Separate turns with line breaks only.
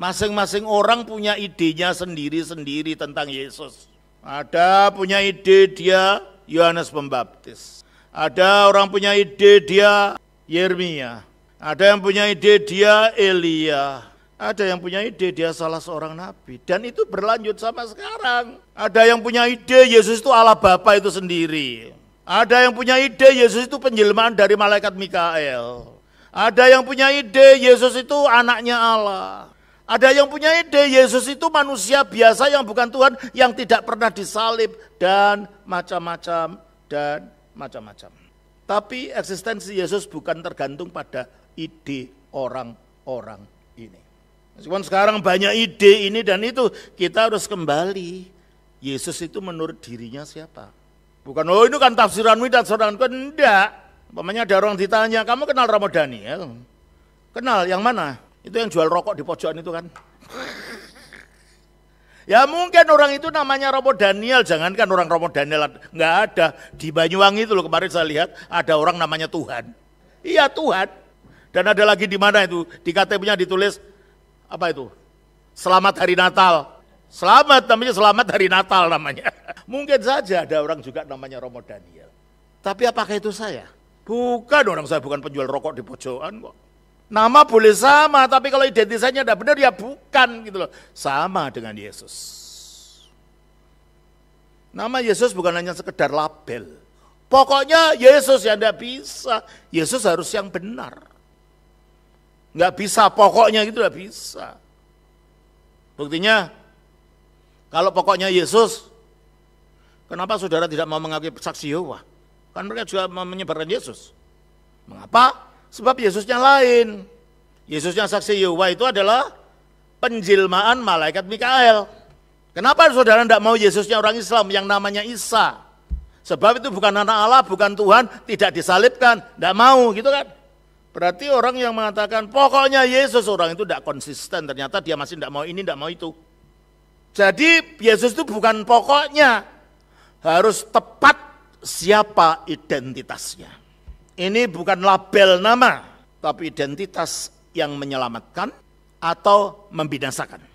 Masing-masing orang punya idenya sendiri-sendiri tentang Yesus. Ada punya ide dia Yohanes Pembaptis. Ada orang punya ide dia Yeremia. Ada yang punya ide dia Elia. Ada yang punya ide dia salah seorang nabi. Dan itu berlanjut sama sekarang. Ada yang punya ide Yesus itu Allah Bapa itu sendiri. Ada yang punya ide Yesus itu penjelmaan dari malaikat Mikael. Ada yang punya ide Yesus itu anaknya Allah. Ada yang punya ide Yesus itu manusia biasa yang bukan Tuhan yang tidak pernah disalib dan macam-macam dan macam-macam. Tapi eksistensi Yesus bukan tergantung pada ide orang-orang ini. Meskipun sekarang banyak ide ini dan itu, kita harus kembali. Yesus itu menurut dirinya siapa? Bukan, oh ini kan tafsiranmu dan saudaraku. Enggak. Pemanya ada orang ditanya, kamu kenal Ramadhani? Ya, kenal, yang mana? Itu yang jual rokok di pojokan itu kan. Ya mungkin orang itu namanya Romo Daniel, jangankan orang Romo Daniel, nggak ada. Di Banyuwangi itu loh kemarin saya lihat ada orang namanya Tuhan. Iya Tuhan. Dan ada lagi di mana itu, di KTP-nya ditulis, apa itu? Selamat Hari Natal. Selamat, namanya Selamat Hari Natal namanya. Mungkin saja ada orang juga namanya Romo Daniel. Tapi apakah itu saya? Bukan orang saya bukan penjual rokok di pojokan kok. Nama boleh sama, tapi kalau identitasnya tidak benar ya bukan gitu loh. Sama dengan Yesus. Nama Yesus bukan hanya sekedar label. Pokoknya Yesus ya tidak bisa. Yesus harus yang benar. Nggak bisa pokoknya gitu tidak bisa. Buktinya kalau pokoknya Yesus, kenapa saudara tidak mau mengakui saksi Yehova? Kan mereka juga menyebarkan Yesus. Mengapa? Sebab Yesusnya lain. Yesusnya saksi Yehuwa itu adalah penjilmaan malaikat Mikael. Kenapa saudara tidak mau Yesusnya orang Islam yang namanya Isa? Sebab itu bukan anak Allah, bukan Tuhan, tidak disalibkan, tidak mau gitu kan. Berarti orang yang mengatakan pokoknya Yesus orang itu tidak konsisten, ternyata dia masih tidak mau ini, tidak mau itu. Jadi Yesus itu bukan pokoknya, harus tepat siapa identitasnya. Ini bukan label nama, tapi identitas yang menyelamatkan atau membinasakan.